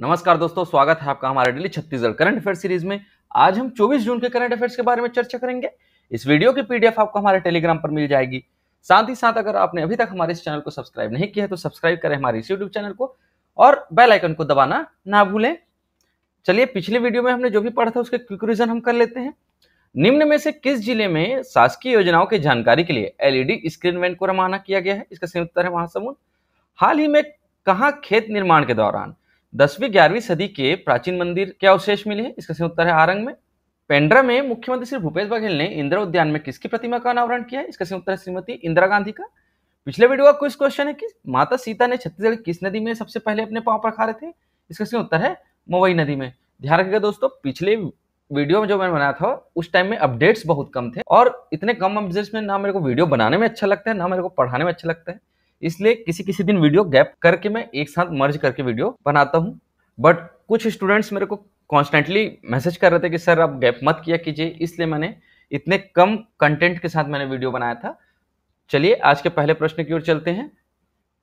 नमस्कार दोस्तों स्वागत है आपका हमारे daily Chhattisgarh current affair series में आज हम 24 जून के करंट अफेयर्स के बारे में चर्चा करेंगे इस वीडियो की पीडीएफ आपको हमारे टेलीग्राम पर मिल जाएगी साथ ही साथ अगर आपने अभी तक हमारे इस चैनल को सब्सक्राइब नहीं किया है तो सब्सक्राइब करें हमारे इस यूट्यूब चैनल को और बेलाइकन को दबाना ना भूलें चलिए पिछले वीडियो में हमने जो भी पढ़ा था उसके क्विक रिजन हम कर लेते हैं निम्न में से किस जिले में शासकीय योजनाओं की जानकारी के लिए एलईडी स्क्रीन वैन को रवाना किया गया है इसका संयुक्त है महासमुंद हाल ही में कहा खेत निर्माण के दौरान दसवीं ग्यारहवीं सदी के प्राचीन मंदिर के अवशेष मिले हैं इसका सही उत्तर है आरंग में पेंड्रा में मुख्यमंत्री श्री भूपेश बघेल ने इंदिरा उद्यान में किसकी प्रतिमा का अनावरण किया है इसका सही उत्तर है श्रीमती इंदिरा गांधी का पिछले वीडियो का कुछ क्वेश्चन है कि माता सीता ने छत्तीसगढ़ किस नदी में सबसे पहले अपने पांव खा रहे थे इसका सही उत्तर है मुंबई नदी में ध्यान रखिएगा दोस्तों पिछले वीडियो में जो मैंने बनाया था उस टाइम में अपडेट्स बहुत कम थे और इतने कम अपडेट्स में ना मेरे को वीडियो बनाने में अच्छा लगता है ना मेरे को पढ़ाने में अच्छा लगता है इसलिए किसी किसी दिन वीडियो गैप करके मैं एक साथ मर्ज करके वीडियो बनाता हूँ बट कुछ स्टूडेंट्स मेरे को कॉन्स्टेंटली मैसेज कर रहे थे कि सर आप गैप मत किया कीजिए इसलिए मैंने इतने कम कंटेंट के साथ मैंने वीडियो बनाया था चलिए आज के पहले प्रश्न की ओर चलते हैं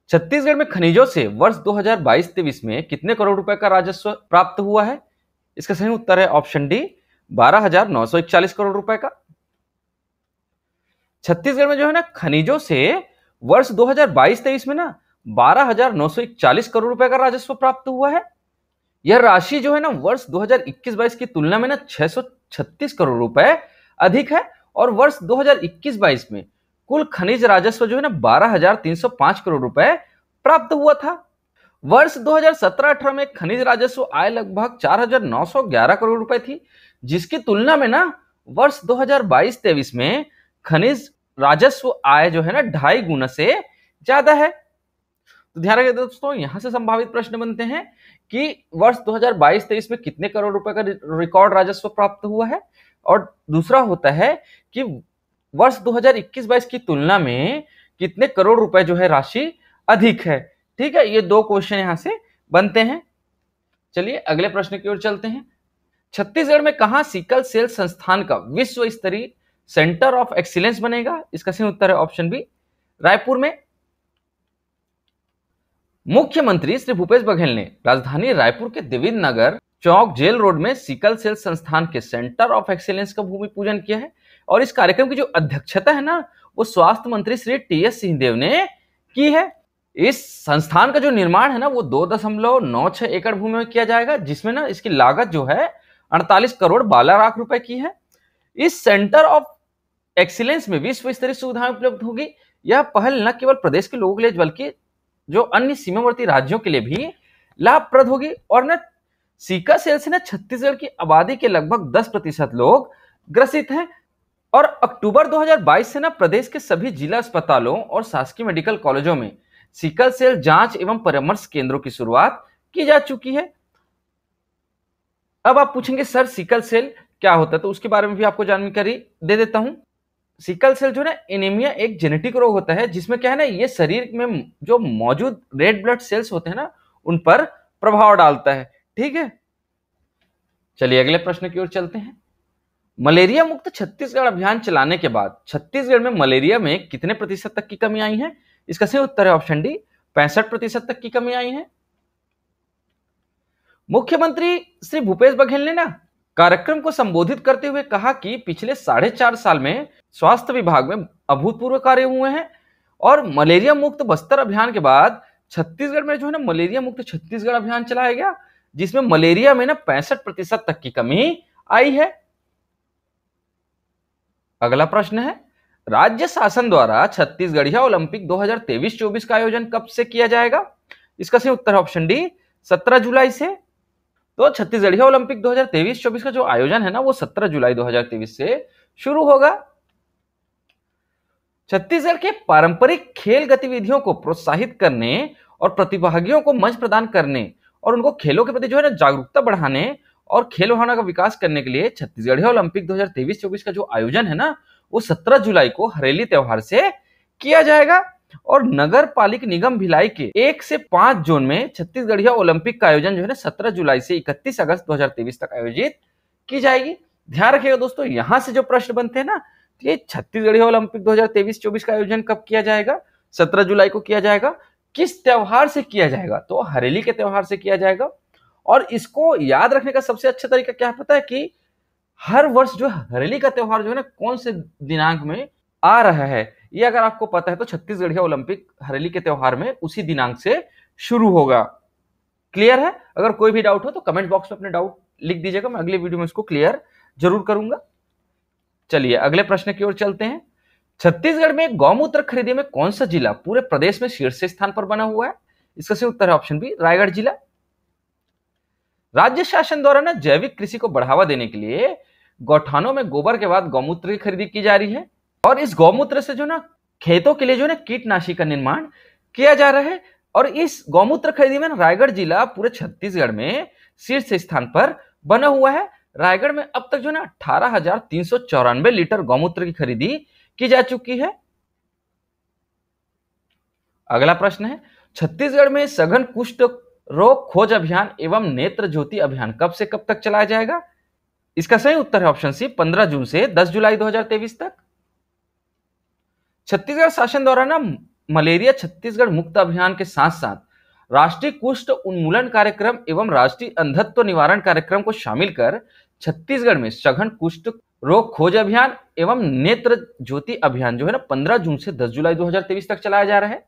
छत्तीसगढ़ में खनिजों से वर्ष 2022-23 में कितने करोड़ रुपए का राजस्व प्राप्त हुआ है इसका सही उत्तर है ऑप्शन डी बारह करोड़ रुपए का छत्तीसगढ़ में जो है ना खनिजों से वर्ष 2022-23 में ना 12,941 करोड़ रुपए का राजस्व प्राप्त हुआ है यह राशि जो है ना वर्ष 2021-22 की तुलना में ना 636 करोड़ रुपए अधिक है और वर्ष 2021-22 में कुल खनिज राजस्व जो है ना 12,305 करोड़ रुपए प्राप्त हुआ था वर्ष 2017-18 में खनिज राजस्व आय लगभग 4,911 करोड़ रुपए थी जिसकी तुलना में ना वर्ष 2022-23 में खनिज राजस्व आय जो है ना ढाई गुना से ज्यादा है तो ध्यान रखिए दोस्तों यहां से संभावित प्रश्न बनते हैं कि वर्ष 2022-23 में कितने करोड़ रुपए का रिकॉर्ड राजस्व प्राप्त हुआ है और दूसरा होता है कि वर्ष 2021-22 की तुलना में कितने करोड़ रुपए जो है राशि अधिक है ठीक है ये दो क्वेश्चन यहां से बनते हैं चलिए अगले प्रश्न की ओर चलते हैं छत्तीसगढ़ में कहा सिकल सेल संस्थान का विश्व स्तरीय सेंटर ऑफ एक्सीलेंस बनेगा इसका सही उत्तर है ऑप्शन बी रायपुर में मुख्यमंत्री श्री भूपेश बघेल ने राजधानी रायपुर के देविंद नगर चौक जेल रोड में सिकल सेल संस्थान के सेंटर ऑफ एक्सीलेंस का भूमि पूजन किया है और इस कार्यक्रम की जो अध्यक्षता है ना वो स्वास्थ्य मंत्री श्री टी एस सिंहदेव ने की है इस संस्थान का जो निर्माण है ना वो दो दशमलव नौ छह एकड़ भूमि में किया जाएगा जिसमें ना इसकी लागत जो है अड़तालीस करोड़ बारह लाख रुपए की है इस सेंटर ऑफ एक्सीलेंस में विश्व स्तरीय सुविधाएं उपलब्ध होगी यह पहल न केवल प्रदेश के लोगों के लिए बल्कि जो अन्य सीमावर्ती राज्यों के लिए भी लाभप्रद होगी और न सीका सेल से न छत्तीसगढ़ की आबादी के लगभग 10 प्रतिशत लोग ग्रसित हैं और अक्टूबर 2022 से न प्रदेश के सभी जिला अस्पतालों और शासकीय मेडिकल कॉलेजों में सिकल सेल जांच एवं परामर्श केंद्रों की शुरुआत की जा चुकी है अब आप पूछेंगे सर सिकल सेल क्या होता है तो उसके बारे में भी आपको जानकारी दे देता हूं सिकल सेल जो ना एनीमिया एक जेनेटिक रोग होता है जिसमें क्या है ना ये शरीर में जो मौजूद रेड ब्लड सेल्स होते हैं ना उन पर प्रभाव डालता है ठीक है चलिए अगले प्रश्न की ओर चलते हैं मलेरिया मुक्त छत्तीसगढ़ अभियान चलाने के बाद छत्तीसगढ़ में मलेरिया में कितने प्रतिशत तक की कमी आई है इसका सही उत्तर है ऑप्शन डी पैंसठ प्रतिशत तक की कमी आई है मुख्यमंत्री श्री भूपेश बघेल ने ना कार्यक्रम को संबोधित करते हुए कहा कि पिछले साढ़े चार साल में स्वास्थ्य विभाग में अभूतपूर्व कार्य हुए हैं और मलेरिया मुक्त बस्तर अभियान के बाद छत्तीसगढ़ में जो है ना मलेरिया मुक्त छत्तीसगढ़ अभियान चलाया गया जिसमें मलेरिया में ना पैंसठ प्रतिशत तक की कमी आई है अगला प्रश्न है राज्य शासन द्वारा छत्तीसगढ़िया ओलंपिक 2023-24 का आयोजन कब से किया जाएगा इसका सही उत्तर ऑप्शन डी 17 जुलाई से तो छत्तीसगढ़िया ओलंपिक 2023-24 का जो आयोजन है ना वो 17 जुलाई 2023 से शुरू होगा छत्तीसगढ़ के पारंपरिक खेल गतिविधियों को प्रोत्साहित करने और प्रतिभागियों को मंच प्रदान करने और उनको खेलों के प्रति जो है ना जागरूकता बढ़ाने और खेल भावना का विकास करने के लिए छत्तीसगढ़ ओलंपिक 2023-24 का जो आयोजन है ना वो 17 जुलाई को हरेली त्योहार से किया जाएगा और नगर पालिक निगम भिलाई के एक से पांच जोन में छत्तीसगढ़िया ओलंपिक का आयोजन जो है ना सत्रह जुलाई से इकतीस अगस्त 2023 तक आयोजित की जाएगी ध्यान रखिएगा दोस्तों यहाँ से जो प्रश्न बनते हैं ना ये छत्तीसगढ़ी ओलंपिक 2023-24 का आयोजन कब किया जाएगा 17 जुलाई को किया जाएगा किस त्यौहार से किया जाएगा तो हरेली के त्यौहार से किया जाएगा और इसको याद रखने का सबसे अच्छा तरीका क्या पता है कि हर वर्ष जो हरेली का त्यौहार जो है ना कौन से दिनांक में आ रहा है ये अगर आपको पता है तो छत्तीसगढ़ ओलंपिक हरेली के त्यौहार में उसी दिनांक से शुरू होगा क्लियर है अगर कोई भी डाउट हो तो कमेंट बॉक्स में अपने डाउट लिख दीजिएगा मैं अगले वीडियो में इसको क्लियर जरूर करूंगा चलिए अगले प्रश्न की ओर चलते हैं छत्तीसगढ़ में गौमूत्र खरीदी में कौन सा जिला पूरे प्रदेश में शीर्ष स्थान पर बना हुआ है इसका सही उत्तर है ऑप्शन बी रायगढ़ जिला राज्य शासन द्वारा ना जैविक कृषि को बढ़ावा देने के लिए गौठानों में गोबर के बाद गौमूत्र की खरीदी की जा रही है और इस गौमूत्र से जो ना खेतों के लिए जो ना कीटनाशी का निर्माण किया जा रहा है और इस गौमूत्र खरीदी में रायगढ़ जिला पूरे छत्तीसगढ़ में शीर्ष स्थान पर बना हुआ है रायगढ़ में अब तक जो ना अठारह लीटर गौमूत्र की खरीदी की जा चुकी है अगला प्रश्न है छत्तीसगढ़ में सघन कुष्ठ रोग खोज अभियान एवं नेत्र ज्योति अभियान कब से कब तक चलाया जाएगा इसका सही उत्तर है ऑप्शन सी 15 जून से 10 जुलाई 2023 तक छत्तीसगढ़ शासन द्वारा ना मलेरिया छत्तीसगढ़ मुक्त अभियान के साथ साथ राष्ट्रीय कुष्ठ उन्मूलन कार्यक्रम एवं राष्ट्रीय अंधत्व निवारण कार्यक्रम को शामिल कर छत्तीसगढ़ में सघन कुष्ठ रोग खोज अभियान एवं नेत्र ज्योति अभियान जो है ना 15 जून से 10 जुलाई 2023 तक चलाया जा रहा है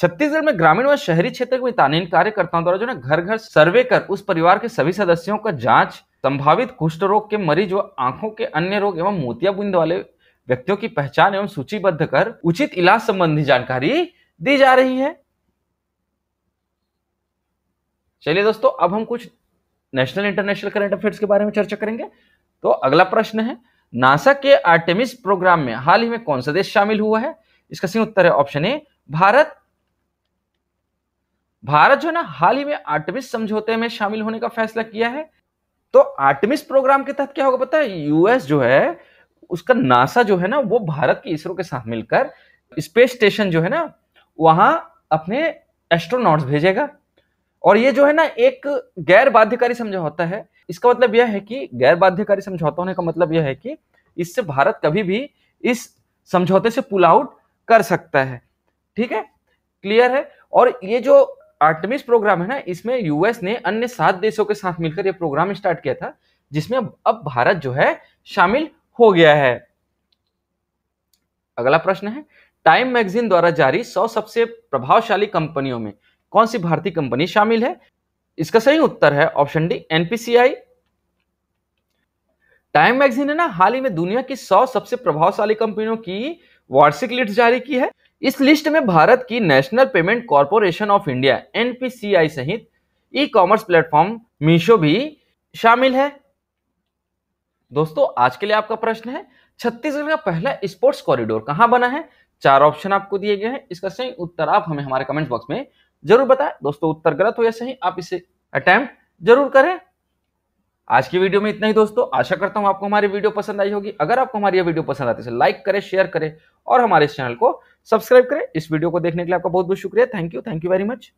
छत्तीसगढ़ में ग्रामीण व शहरी क्षेत्र में तानीन कार्यकर्ताओं द्वारा जो है घर घर सर्वे कर उस परिवार के सभी सदस्यों का जांच संभावित कुष्ठ रोग के मरीज व आंखों के अन्य रोग एवं बुंद वाले व्यक्तियों की पहचान एवं सूचीबद्ध कर उचित इलाज संबंधी जानकारी दी जा रही है चलिए दोस्तों अब हम कुछ नेशनल इंटरनेशनल करंट अफेयर्स के बारे में चर्चा करेंगे तो अगला प्रश्न है नासा के आर्टेमिस प्रोग्राम में हाल ही में कौन सा देश शामिल हुआ है इसका सही उत्तर है ऑप्शन ए भारत भारत जो है ना हाल ही में आर्टेमिस समझौते में शामिल होने का फैसला किया है तो आर्टेमिस प्रोग्राम के तहत क्या होगा पता है यूएस जो है उसका नासा जो है ना वो भारत के इसरो के साथ मिलकर स्पेस स्टेशन जो है ना वहां अपने एस्ट्रोनॉट्स भेजेगा और ये जो है ना एक गैर बाध्यकारी समझौता है इसका मतलब यह है कि गैर बाध्यकारी समझौता होने का मतलब यह है कि इससे भारत कभी भी इस समझौते से पुल आउट कर सकता है ठीक है क्लियर है और ये जो आर्टमिस प्रोग्राम है ना इसमें यूएस ने अन्य सात देशों के साथ मिलकर यह प्रोग्राम स्टार्ट किया था जिसमें अब भारत जो है शामिल हो गया है अगला प्रश्न है टाइम मैगजीन द्वारा जारी सौ सबसे प्रभावशाली कंपनियों में कौन सी भारतीय कंपनी शामिल है इसका सही उत्तर है option D NPCI Time magazine ने ना हाल ही में दुनिया की 100 सबसे प्रभावशाली कंपनियों की वार्षिक लिस्ट जारी की है इस लिस्ट में भारत की National Payment Corporation of India NPCI सहित ई कॉमर्स प्लेटफॉर्म मीशो भी शामिल है दोस्तों आज के लिए आपका प्रश्न है छत्तीसगढ़ का पहला स्पोर्ट्स कॉरिडोर कहां बना है चार ऑप्शन आपको दिए गए हैं इसका सही उत्तर आप हमें हमारे कमेंट बॉक्स में जरूर बताएं दोस्तों उत्तर गलत हो या सही आप इसे अटैम्प्ट जरूर करें आज की वीडियो में इतना ही दोस्तों आशा करता हूं आपको हमारी वीडियो पसंद आई होगी अगर आपको हमारी यह वीडियो पसंद आती है लाइक तो करें शेयर करें और हमारे इस चैनल को सब्सक्राइब करें इस वीडियो को देखने के लिए आपका बहुत बहुत शुक्रिया thank you thank you very much